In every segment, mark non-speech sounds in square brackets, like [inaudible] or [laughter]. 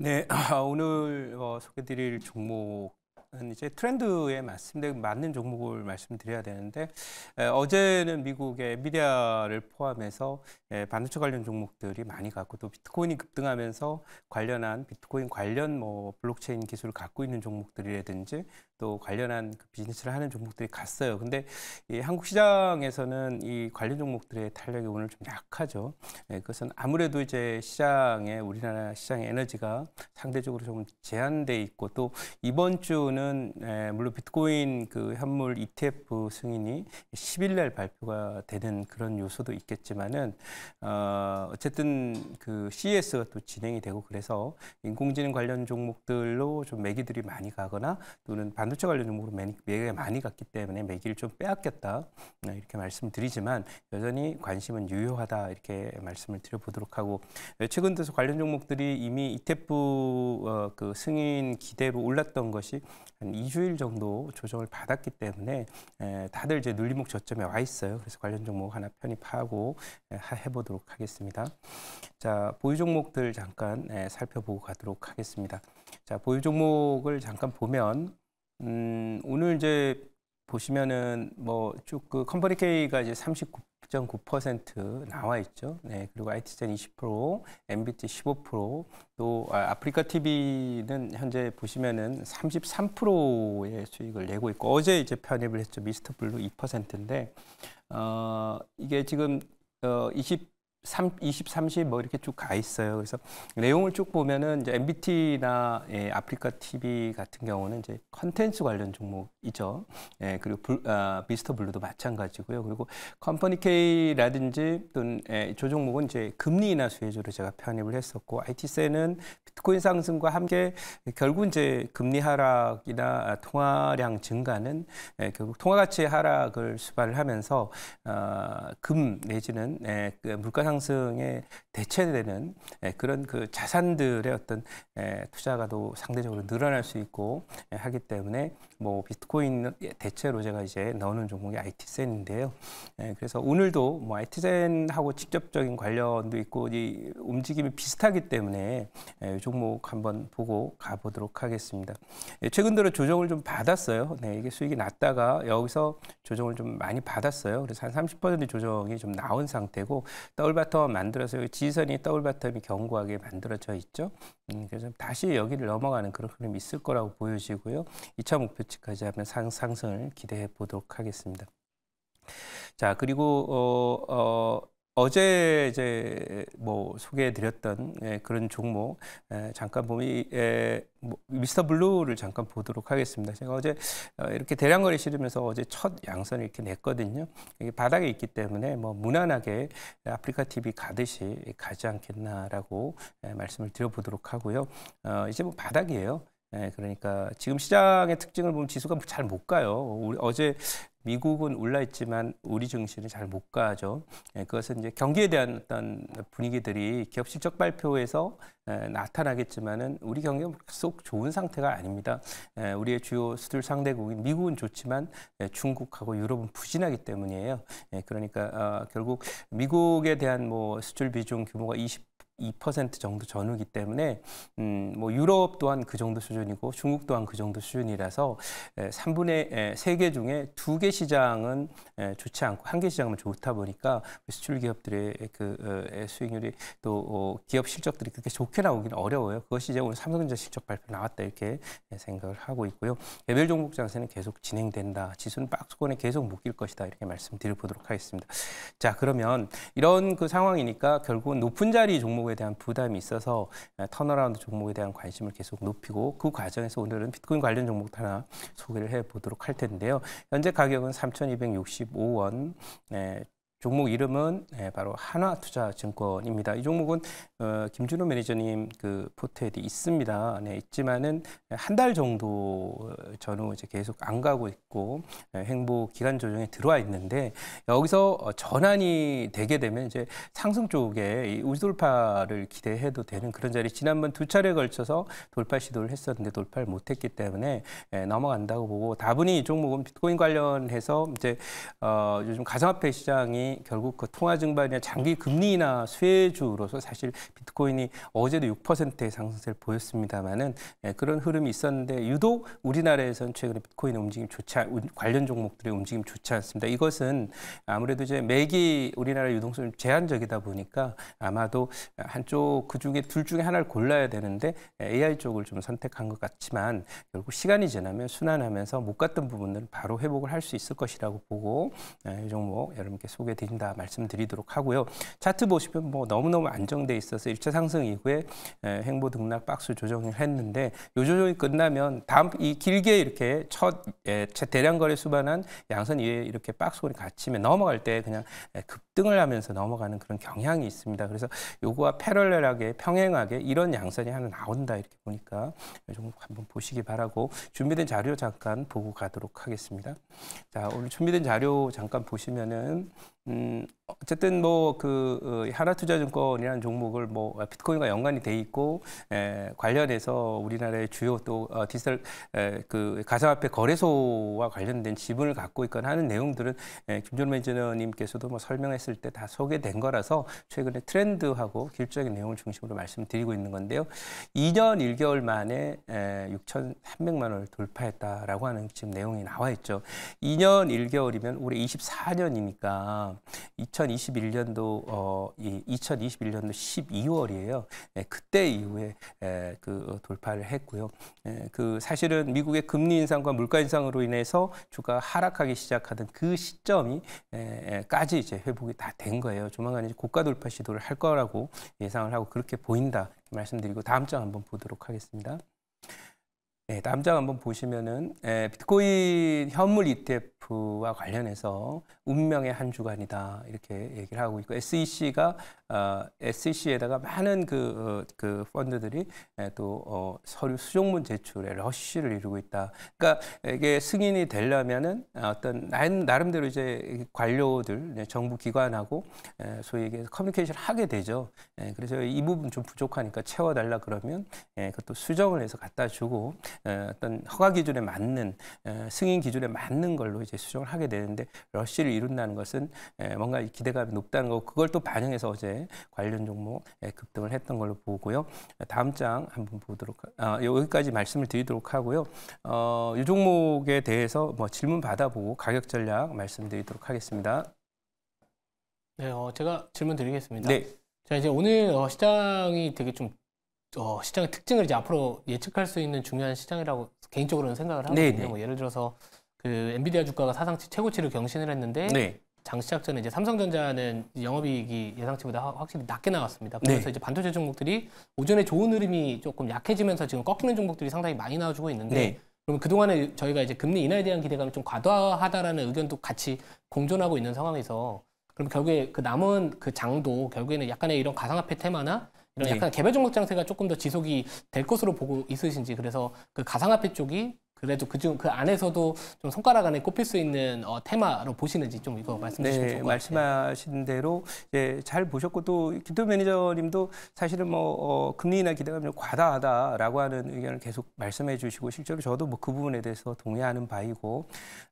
네, [laughs] 아, 오늘 어, 소개드릴 종목 이제 트렌드에 맞습니다. 맞는 종목을 말씀드려야 되는데 에, 어제는 미국의 미디어를 포함해서 에, 반도체 관련 종목들이 많이 갔고또 비트코인이 급등하면서 관련한 비트코인 관련 뭐 블록체인 기술을 갖고 있는 종목들이라든지 또 관련한 그 비즈니스를 하는 종목들이 갔어요. 근데 이 한국 시장에서는 이 관련 종목들의 탄력이 오늘 좀 약하죠. 예, 그것은 아무래도 이제 시장에 우리나라 시장의 에너지가 상대적으로 좀 제한돼 있고 또 이번 주는 보면은 에, 예, 물론 비트코인 그 현물 ETF 승인이 10일 날 발표가 되는 그런 요소도 있겠지만은 어, 어쨌든 그 CES가 또 진행이 되고 그래서 인공지능 관련 종목들로 좀 매기들이 많이 가거나 또는 반도체 관련 종목으로 매기가 많이 갔기 때문에 매기를 좀 빼앗겼다 네, 이렇게 말씀드리지만 여전히 관심은 유효하다 이렇게 말씀을 드려보도록 하고 예, 최근 들어서 관련 종목들이 이미 ETF 어, 그 승인 기대로 올랐던 것이 한 2주일 정도 조정을 받았기 때문에 다들 이제 눌림목 저점에 와 있어요. 그래서 관련 종목 하나 편입하고 해보도록 하겠습니다. 자, 보유 종목들 잠깐 살펴보고 가도록 하겠습니다. 자, 보유 종목을 잠깐 보면 음, 오늘 이제 보시면은 뭐 쭉 그 컴퍼니 K가 이제 39% 10.9% 나와 있죠. 네, 그리고 IT젠 20%, MBT 15%, 또 아, 프리카 TV는 현재 보시면은 33%의 수익을 내고 있고 어제 이제 편입을 했죠. 미스터 블루 2%인데 어, 이게 지금 어, 20 3, 20, 30뭐 이렇게 쭉 가 있어요. 그래서 내용을 쭉 보면은 이제 MBT나 예, 아프리카 TV 같은 경우는 이제 컨텐츠 관련 종목이죠. 예, 그리고 불, 아, 비스터 블루도 마찬가지고요. 그리고 컴퍼니 K라든지 또는 예, 조 종목은 이제 금리 인하 수혜주로 제가 편입을 했었고 IT세는 비트코인 상승과 함께 결국 이제 금리 하락이나 통화량 증가는 예, 결국 통화 가치 하락을 수발을 하면서 어, 금 내지는 예, 그 물가 상 상승에 대체되는 예, 그런 그 자산들의 어떤 예, 투자가도 상대적으로 늘어날 수 있고 예, 하기 때문에 뭐 비트코인 대체로 제가 이제 나오는 종목이 IT센인데요. 예, 그래서 오늘도 뭐 IT센하고 직접적인 관련도 있고 이 움직임이 비슷하기 때문에 예, 이 종목 한번 보고 가보도록 하겠습니다. 예, 최근 들어 조정을 좀 받았어요. 네, 이게 수익이 낮다가 여기서 조정을 좀 많이 받았어요. 그래서 한 30% 조정이 좀 나온 상태고 더블바텀 만들어서 지지선이 더블바텀이 견고하게 만들어져 있죠. 음, 그래서 다시 여기를 넘어가는 그런 흐름이 있을 거라고 보여지고요. 2차 목표치까지 하면 상, 상승을 기대해 보도록 하겠습니다. 자, 그리고 어, 어, 어제 이제 뭐 소개해드렸던 예, 그런 종목 예, 잠깐 보면 예, 뭐 미스터 블루를 잠깐 보도록 하겠습니다. 제가 어제 어, 이렇게 대량거래 실으면서 어제 첫 양선을 이렇게 냈거든요. 이게 바닥에 있기 때문에 뭐 무난하게 아프리카 TV 가듯이 가지 않겠나라고 말씀을 드려보도록 하고요. 어, 이제 뭐 바닥이에요. 네, 그러니까 지금 시장의 특징을 보면 지수가 잘 못 가요. 우리 어제 미국은 올라있지만 우리 증시는 잘 못 가죠. 예, 그것은 이제 경기에 대한 어떤 분위기들이 기업 실적 발표에서 에, 나타나겠지만은 우리 경기가 쏙 좋은 상태가 아닙니다. 에, 우리의 주요 수출 상대국인 미국은 좋지만 에, 중국하고 유럽은 부진하기 때문이에요. 예, 그러니까 어, 결국 미국에 대한 뭐 수출 비중 규모가 2% 정도 전후기 때문에 음, 뭐 유럽 또한 그 정도 수준이고 중국 또한 그 정도 수준이라서 3분의 예, 3개 예, 중에 2개 시장은 예, 좋지 않고 1개 시장만 좋다 보니까 그 수출 기업들의 그 어, 수익률이 또 어, 기업 실적들이 그렇게 좋게 나오기는 어려워요. 그것이 이제 오늘 삼성전자 실적 발표 나왔다 이렇게 생각을 하고 있고요. 개별 종목 장세는 계속 진행된다. 지수는 박스권에 계속 묶일 것이다 이렇게 말씀드려 보도록 하겠습니다. 자 그러면 이런 그 상황이니까 결국은 높은 자리 종목 종목에 대한 부담이 있어서 어, 턴어라운드 종목에 대한 관심을 계속 높이고 그 과정에서 오늘은 비트코인 관련 종목 하나 소개를 해보도록 할 텐데요. 현재 가격은 3,265원 종목 이름은 예, 바로 한화투자증권입니다. 이 종목은 어, 김준호 매니저님 그 포트에 있습니다. 네, 있지만은 한 달 정도 어, 전후 이제 계속 안 가고 있고 행보 예, 기간 조정에 들어와 있는데 여기서 어, 전환이 되게 되면 이제 상승 쪽에 우돌파를 기대해도 되는 그런 자리. 지난번 두 차례 걸쳐서 돌파 시도를 했었는데 돌파를 못했기 때문에 예, 넘어간다고 보고 다분히 이 종목은 비트코인 관련해서 이제 어, 요즘 가상화폐 시장이 결국 그 통화 증발이나 장기 금리 나 수혜주로서 사실 비트코인이 어제도 6%의 상승세를 보였습니다만은 예, 그런 흐름이 있었는데 유독 우리나라에선 최근에 비트코인 움직임 좋지 않, 관련 종목들의 움직임 좋지 않습니다. 이것은 아무래도 이제 맥이 우리나라 유동성이 제한적이다 보니까 아마도 한쪽 그 중에 둘 중에 하나를 골라야 되는데 AI 예, 쪽을 좀 선택한 것 같지만 결국 시간이 지나면 순환하면서 못 갔던 부분들은 바로 회복을 할 수 있을 것이라고 보고 예, 이 종목 여러분께 소개. 된다 말씀드리도록 하고요. 차트 보시면 뭐 너무너무 안정돼 있어서 일차 상승 이후에 행보 등락 박스 조정을 했는데 요 조정이 끝나면 다음 이 길게 이렇게 첫 대량 거래 수반한 양선 위에 이렇게 박스권이 갇히면 넘어갈 때 그냥 급등을 하면서 넘어가는 그런 경향이 있습니다. 그래서 요거와 패럴렐하게 평행하게 이런 양선이 하나 나온다 이렇게 보니까 좀 한번 보시기 바라고 준비된 자료 잠깐 보고 가도록 하겠습니다. 자 오늘 준비된 자료 잠깐 보시면은 음, 어쨌든 뭐그 어, 하나투자증권이라는 종목을 뭐 비트코인과 연관이 돼 있고 에, 관련해서 우리나라의 주요 또 어, 디지털 에, 그 가상화폐 거래소와 관련된 지분을 갖고 있거나 하는 내용들은 에, 김준 호 매니저님께서도 뭐 설명했을 때 다 소개된 거라서 최근에 트렌드하고 기술적인 내용을 중심으로 말씀드리고 있는 건데요. 2년 1개월 만에 에, 6,300만 원을 돌파했다라고 하는 지금 내용이 나와 있죠. 2년 1개월이면 올해 24년이니까 2021년도 어, 이 2021년도 12월이에요. 예, 그때 이후에 예, 그 어, 돌파를 했고요. 예, 그 사실은 미국의 금리 인상과 물가 인상으로 인해서 주가 하락하기 시작하던 그 시점이 예, 예, 까지 이제 회복이 다 된 거예요. 조만간 이제 고가 돌파 시도를 할 거라고 예상을 하고 그렇게 보인다 말씀드리고 다음 장 한번 보도록 하겠습니다. 네, 남장 한번 보시면은 에, 예, 비트코인 현물 ETF와 관련해서 운명의 한 주간이다 이렇게 얘기를 하고 있고 SEC가 어, SEC에다가 많은 그, 어, 그 펀드들이 에, 예, 또 어, 서류 수정문 제출에 러쉬를 이루고 있다. 그러니까 이게 승인이 되려면은 어떤 나름대로 이제 관료들 정부 기관하고 에, 소위 얘기해 커뮤니케이션 을 하게 되죠. 에, 그래서 이 부분 좀 부족하니까 채워달라 그러면 에, 그것도 수정을 해서 갖다 주고. 어떤 허가 기준에 맞는 승인 기준에 맞는 걸로 이제 수정을 하게 되는데 러쉬를 이룬다는 것은 뭔가 기대감이 높다는 거 그걸 또 반영해서 어제 관련 종목 급등을 했던 걸로 보고요. 다음 장 한번 보도록 아, 여기까지 말씀을 드리도록 하고요. 어, 이 종목에 대해서 뭐 질문 받아보고 가격 전략 말씀드리도록 하겠습니다. 네, 어, 제가 질문 드리겠습니다. 네. 자 이제 오늘 어, 시장이 되게 좀 어, 시장의 특징을 이제 앞으로 예측할 수 있는 중요한 시장이라고 개인적으로는 생각을 하거든요. 네, 네. 뭐 예를 들어서 그 엔비디아 주가가 사상 최고치를 경신을 했는데 네. 장 시작 전에 이제 삼성전자는 영업이익이 예상치보다 확실히 낮게 나왔습니다. 네. 그래서 네. 이제 반도체 종목들이 오전에 좋은 흐름이 조금 약해지면서 지금 꺾이는 종목들이 상당히 많이 나와주고 있는데 네. 그러면 그동안에 저희가 이제 금리 인하에 대한 기대감이 좀 과도하다라는 의견도 같이 공존하고 있는 상황에서 그럼 결국에 그 남은 그 장도 결국에는 약간의 이런 가상화폐 테마나 네. 약간 개별 종목 장세가 조금 더 지속이 될 것으로 보고 있으신지 그래서 그 가상화폐 쪽이 그래도 그중 그 안에서도 좀 손가락 안에 꼽힐 수 있는 어, 테마로 보시는지 좀 이거 말씀 주시면 네, 좋을 것하신 같아요. 말씀하신 대로 예, 잘 보셨고 또 김도 매니저님도 사실은 뭐 어, 금리나 기대감 좀 과다하다라고 하는 의견을 계속 말씀해 주시고 실제로 저도 뭐 그 부분에 대해서 동의하는 바이고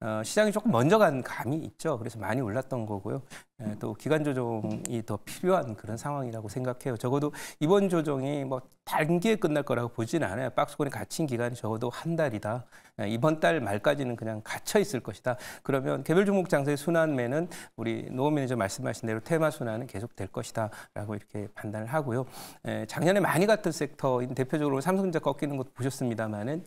어, 시장이 조금 먼저 간 감이 있죠. 그래서 많이 올랐던 거고요. 예, 또 기간 조정이 더 필요한 그런 상황이라고 생각해요. 적어도 이번 조정이 뭐 단기에 끝날 거라고 보지는 않아요. 박스권에 갇힌 기간이 적어도 한 달이다. 예, 이번 달 말까지는 그냥 갇혀 있을 것이다. 그러면 개별 종목 장세의 순환매는 우리 노원 매니저 말씀하신 대로 테마 순환은 계속 될 것이다라고 이렇게 판단을 하고요. 예, 작년에 많이 갔던 섹터인 대표적으로 삼성전자 꺾이는 것도 보셨습니다만은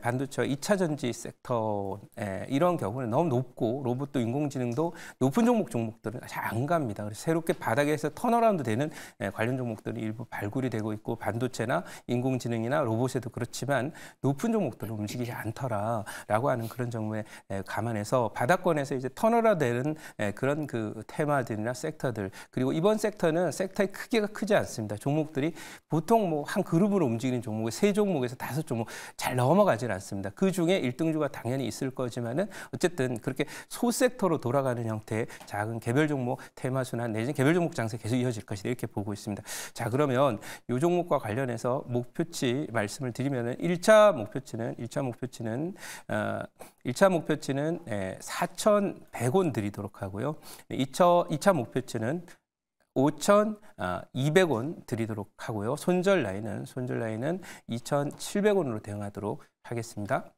반도체 2차 전지 섹터 이런 경우는 너무 높고 로봇도 인공지능도 높은 종목 종목들은 잘안 갑니다. 그래서 새롭게 바닥에서 턴어라운드 되는 예, 관련 종목들이 일부 발굴이 되고 있고 반도체나 인공지능이나 로봇에도 그렇지만 높은 종목들은 움직이지 않더라라고 하는 그런 정부에 예, 감안해서 바닥권에서 이제 턴어라 되는 예, 그런 그 테마들이나 섹터들 그리고 이번 섹터는 섹터의 크기가 크지 않습니다. 종목들이 보통 뭐 한 그룹으로 움직이는 종목의세 종목에서 다섯 종목 잘 넘어가지는 않습니다. 그 중에 일등주가 당연히 있을 거지만은 어쨌든 그렇게 소섹터로 돌아가는 형태의 작은 개별 종목 테마 순환 내지 개별 종목 장세 계속 이어질 것이다 이렇게 보고 있습니다. 자 그러면 요 종목과 관련해서 목표치 말씀을 드리면 1차 목표치는 1차 목표치는 1차 어, 목표치는 4,100원 예, 드리도록 하고요. 2차 2차 목표치는 5,200원 아, 드리도록 하고요. 손절 라인은 손절 라인은 2,700원으로 대응하도록 하겠습니다.